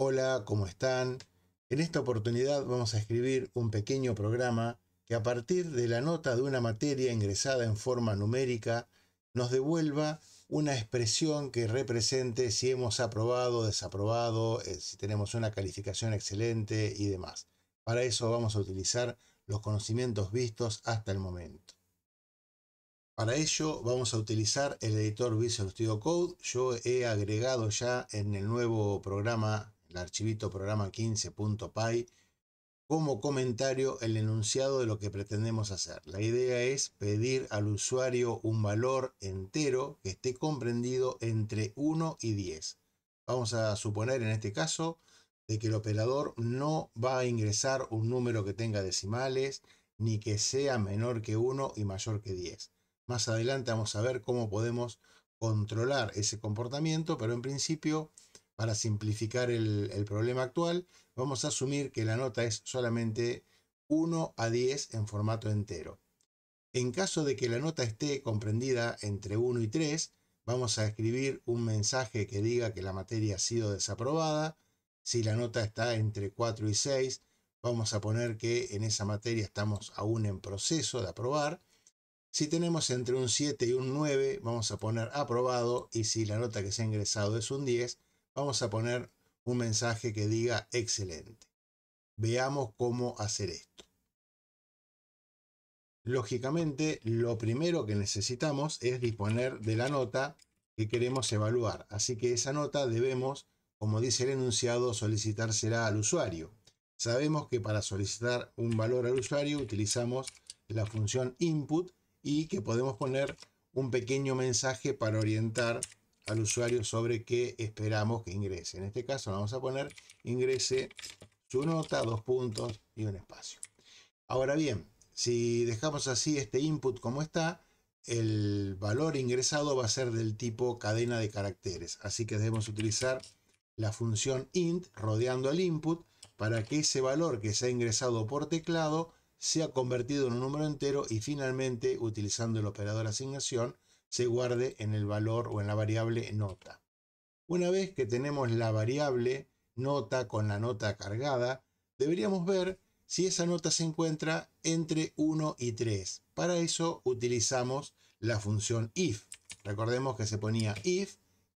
Hola, ¿cómo están? En esta oportunidad vamos a escribir un pequeño programa que a partir de la nota de una materia ingresada en forma numérica nos devuelva una expresión que represente si hemos aprobado, desaprobado, eh, si tenemos una calificación excelente y demás. Para eso vamos a utilizar los conocimientos vistos hasta el momento. Para ello vamos a utilizar el editor Visual Studio Code. Yo he agregado ya en el nuevo programa el archivito programa 15.py, como comentario el enunciado de lo que pretendemos hacer. La idea es pedir al usuario un valor entero que esté comprendido entre 1 y 10. Vamos a suponer en este caso de que el operador no va a ingresar un número que tenga decimales ni que sea menor que 1 y mayor que 10. Más adelante vamos a ver cómo podemos controlar ese comportamiento, pero en principio para simplificar el, problema actual, vamos a asumir que la nota es solamente 1 a 10 en formato entero. En caso de que la nota esté comprendida entre 1 y 3, vamos a escribir un mensaje que diga que la materia ha sido desaprobada. Si la nota está entre 4 y 6, vamos a poner que en esa materia estamos aún en proceso de aprobar. Si tenemos entre un 7 y un 9, vamos a poner aprobado y si la nota que se ha ingresado es un 10, vamos a poner un mensaje que diga excelente. Veamos cómo hacer esto. Lógicamente, lo primero que necesitamos es disponer de la nota que queremos evaluar. Así que esa nota debemos, como dice el enunciado, solicitársela al usuario. Sabemos que para solicitar un valor al usuario utilizamos la función input y que podemos poner un pequeño mensaje para orientar al usuario sobre qué esperamos que ingrese. En este caso vamos a poner ingrese su nota, dos puntos y un espacio. Ahora bien, si dejamos así este input como está, el valor ingresado va a ser del tipo cadena de caracteres. Así que debemos utilizar la función int rodeando al input para que ese valor que se ha ingresado por teclado sea convertido en un número entero y finalmente, utilizando el operador asignación, se guarde en el valor o en la variable nota. Una vez que tenemos la variable nota con la nota cargada, deberíamos ver si esa nota se encuentra entre 1 y 3. Para eso utilizamos la función if. Recordemos que se ponía if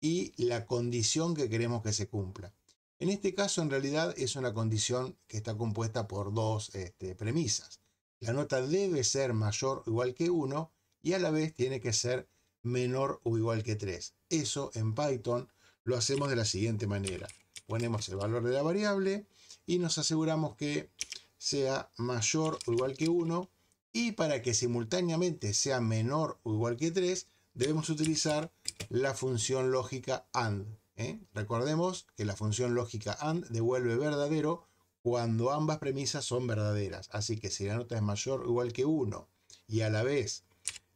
y la condición que queremos que se cumpla. En este caso, en realidad, es una condición que está compuesta por dos este, premisas. La nota debe ser mayor o igual que 1 y a la vez tiene que ser menor o igual que 3. Eso en Python lo hacemos de la siguiente manera. Ponemos el valor de la variable y nos aseguramos que sea mayor o igual que 1 y para que simultáneamente sea menor o igual que 3 debemos utilizar la función lógica AND. ¿eh? Recordemos que la función lógica AND devuelve verdadero cuando ambas premisas son verdaderas. Así que si la nota es mayor o igual que 1 y a la vez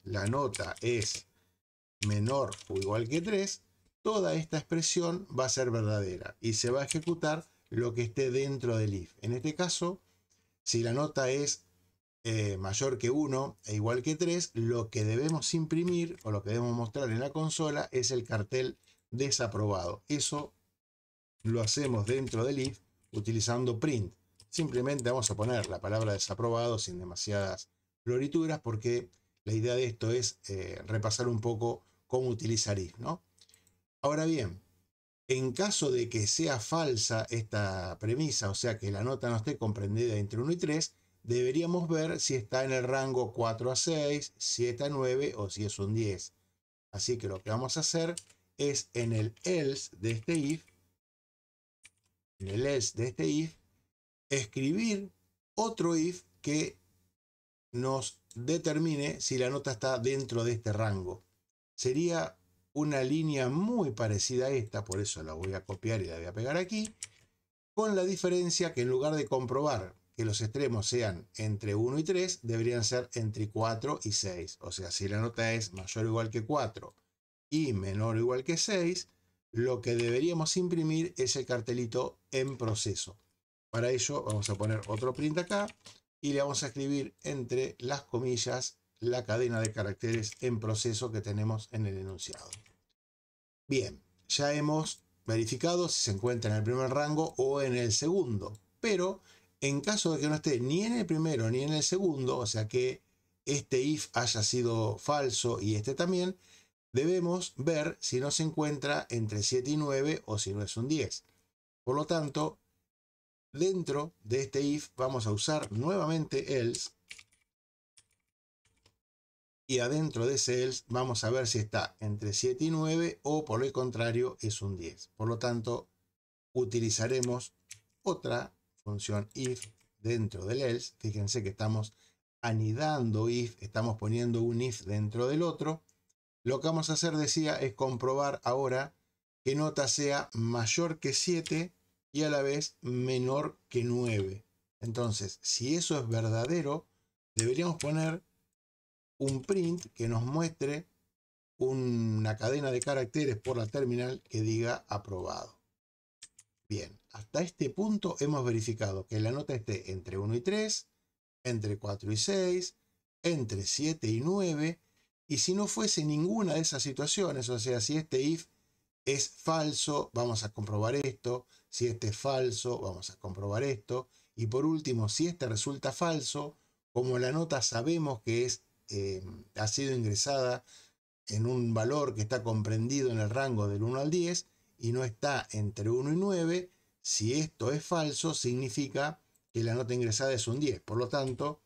la nota es menor o igual que 3, toda esta expresión va a ser verdadera y se va a ejecutar lo que esté dentro del if. En este caso, si la nota es eh, mayor que 1 e igual que 3, lo que debemos imprimir o lo que debemos mostrar en la consola es el cartel desaprobado. Eso lo hacemos dentro del if utilizando print. Simplemente vamos a poner la palabra desaprobado sin demasiadas florituras porque la idea de esto es eh, repasar un poco cómo utilizaréis, ¿no? Ahora bien, en caso de que sea falsa esta premisa, o sea que la nota no esté comprendida entre 1 y 3, deberíamos ver si está en el rango 4 a 6, 7 a 9 o si es un 10. Así que lo que vamos a hacer es en el else de este if, en el else de este if, escribir otro if que nos determine si la nota está dentro de este rango sería una línea muy parecida a esta, por eso la voy a copiar y la voy a pegar aquí, con la diferencia que en lugar de comprobar que los extremos sean entre 1 y 3, deberían ser entre 4 y 6. O sea, si la nota es mayor o igual que 4 y menor o igual que 6, lo que deberíamos imprimir es el cartelito en proceso. Para ello vamos a poner otro print acá y le vamos a escribir entre las comillas la cadena de caracteres en proceso que tenemos en el enunciado. Bien, ya hemos verificado si se encuentra en el primer rango o en el segundo, pero en caso de que no esté ni en el primero ni en el segundo, o sea que este if haya sido falso y este también, debemos ver si no se encuentra entre 7 y 9 o si no es un 10. Por lo tanto, dentro de este if vamos a usar nuevamente else y adentro de ese else vamos a ver si está entre 7 y 9 o por el contrario es un 10. Por lo tanto, utilizaremos otra función if dentro del else. Fíjense que estamos anidando if, estamos poniendo un if dentro del otro. Lo que vamos a hacer, decía, es comprobar ahora que nota sea mayor que 7 y a la vez menor que 9. Entonces, si eso es verdadero, deberíamos poner un print que nos muestre una cadena de caracteres por la terminal que diga aprobado. Bien, hasta este punto hemos verificado que la nota esté entre 1 y 3, entre 4 y 6, entre 7 y 9, y si no fuese ninguna de esas situaciones, o sea, si este if es falso, vamos a comprobar esto, si este es falso, vamos a comprobar esto, y por último, si este resulta falso, como la nota sabemos que es eh, ha sido ingresada en un valor que está comprendido en el rango del 1 al 10 y no está entre 1 y 9, si esto es falso, significa que la nota ingresada es un 10. Por lo tanto,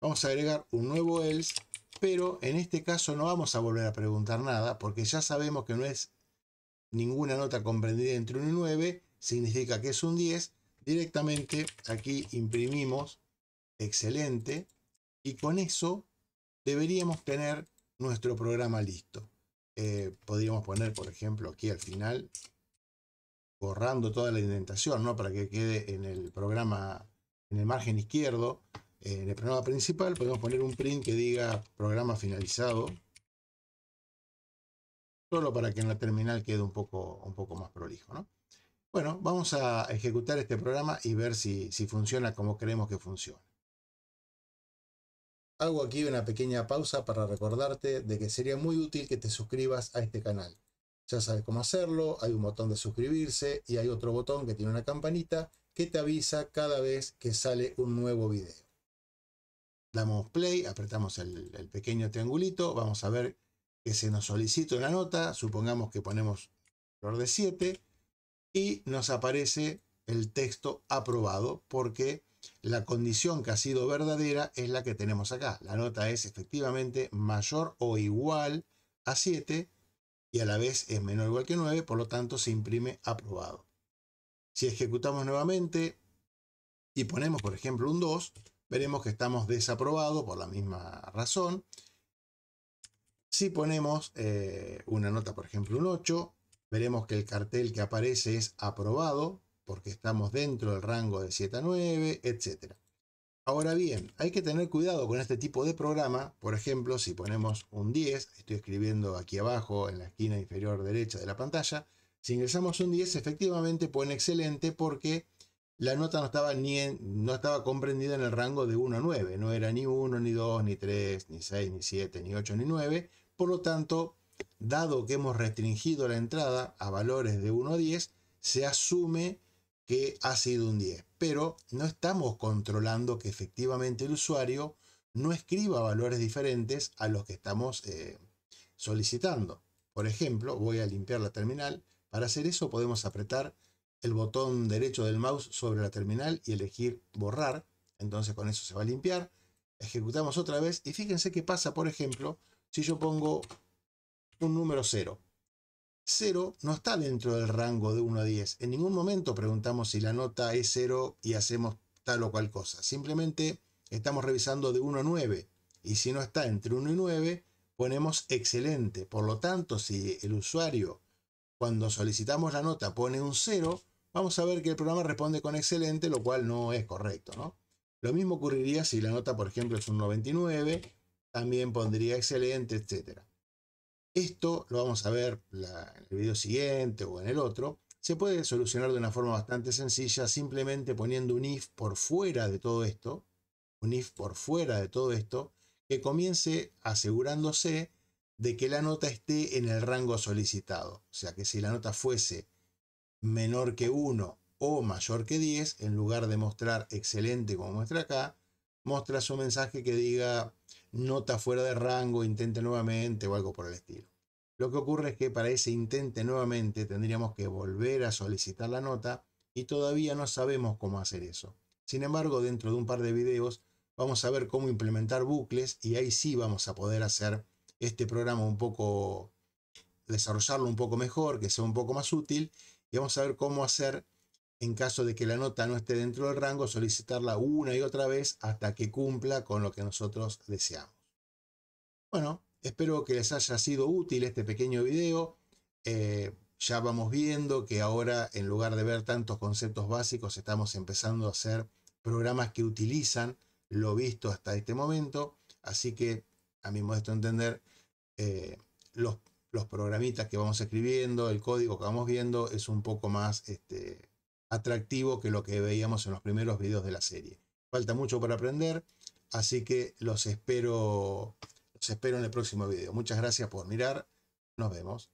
vamos a agregar un nuevo else, pero en este caso no vamos a volver a preguntar nada, porque ya sabemos que no es ninguna nota comprendida entre 1 y 9, significa que es un 10. Directamente aquí imprimimos, excelente, y con eso deberíamos tener nuestro programa listo. Eh, podríamos poner, por ejemplo, aquí al final, borrando toda la indentación, ¿no? Para que quede en el programa, en el margen izquierdo, eh, en el programa principal, podemos poner un print que diga programa finalizado. Solo para que en la terminal quede un poco, un poco más prolijo, ¿no? Bueno, vamos a ejecutar este programa y ver si, si funciona como creemos que funciona. Hago aquí una pequeña pausa para recordarte de que sería muy útil que te suscribas a este canal. Ya sabes cómo hacerlo, hay un botón de suscribirse y hay otro botón que tiene una campanita que te avisa cada vez que sale un nuevo video. Damos play, apretamos el, pequeño triangulito, vamos a ver que se nos solicita una nota, supongamos que ponemos valor de 7 y nos aparece el texto aprobado porque la condición que ha sido verdadera es la que tenemos acá. La nota es efectivamente mayor o igual a 7 y a la vez es menor o igual que 9, por lo tanto se imprime aprobado. Si ejecutamos nuevamente y ponemos, por ejemplo, un 2, veremos que estamos desaprobado por la misma razón. Si ponemos eh, una nota, por ejemplo, un 8, veremos que el cartel que aparece es aprobado porque estamos dentro del rango de 7 a 9, etc. Ahora bien, hay que tener cuidado con este tipo de programa. Por ejemplo, si ponemos un 10, estoy escribiendo aquí abajo en la esquina inferior derecha de la pantalla, si ingresamos un 10, efectivamente pone excelente porque la nota no estaba, ni no estaba comprendida en el rango de 1 a 9. No era ni 1, ni 2, ni 3, ni 6, ni 7, ni 8, ni 9. Por lo tanto, dado que hemos restringido la entrada a valores de 1 a 10, se asume que ha sido un 10, pero no estamos controlando que efectivamente el usuario no escriba valores diferentes a los que estamos eh, solicitando. Por ejemplo, voy a limpiar la terminal. Para hacer eso podemos apretar el botón derecho del mouse sobre la terminal y elegir borrar. Entonces con eso se va a limpiar. Ejecutamos otra vez y fíjense qué pasa, por ejemplo, si yo pongo un número 0. 0 no está dentro del rango de 1 a 10. En ningún momento preguntamos si la nota es 0 y hacemos tal o cual cosa. Simplemente estamos revisando de 1 a 9. Y si no está entre 1 y 9, ponemos excelente. Por lo tanto, si el usuario cuando solicitamos la nota pone un 0, vamos a ver que el programa responde con excelente, lo cual no es correcto. ¿no? Lo mismo ocurriría si la nota, por ejemplo, es un 99, también pondría excelente, etcétera. Esto lo vamos a ver en el video siguiente o en el otro. Se puede solucionar de una forma bastante sencilla, simplemente poniendo un if por fuera de todo esto, un if por fuera de todo esto, que comience asegurándose de que la nota esté en el rango solicitado. O sea que si la nota fuese menor que 1 o mayor que 10, en lugar de mostrar excelente como muestra acá, muestra su mensaje que diga nota fuera de rango, intente nuevamente o algo por el estilo. Lo que ocurre es que para ese intente nuevamente tendríamos que volver a solicitar la nota y todavía no sabemos cómo hacer eso. Sin embargo, dentro de un par de videos vamos a ver cómo implementar bucles y ahí sí vamos a poder hacer este programa un poco, desarrollarlo un poco mejor, que sea un poco más útil y vamos a ver cómo hacer en caso de que la nota no esté dentro del rango, solicitarla una y otra vez hasta que cumpla con lo que nosotros deseamos. Bueno, espero que les haya sido útil este pequeño video. Eh, ya vamos viendo que ahora en lugar de ver tantos conceptos básicos, estamos empezando a hacer programas que utilizan lo visto hasta este momento. Así que, a mi modesto entender, eh, los, los, programitas que vamos escribiendo, el código que vamos viendo es un poco más... Este, atractivo que lo que veíamos en los primeros videos de la serie. Falta mucho para aprender, así que los espero, los espero en el próximo video. Muchas gracias por mirar, nos vemos.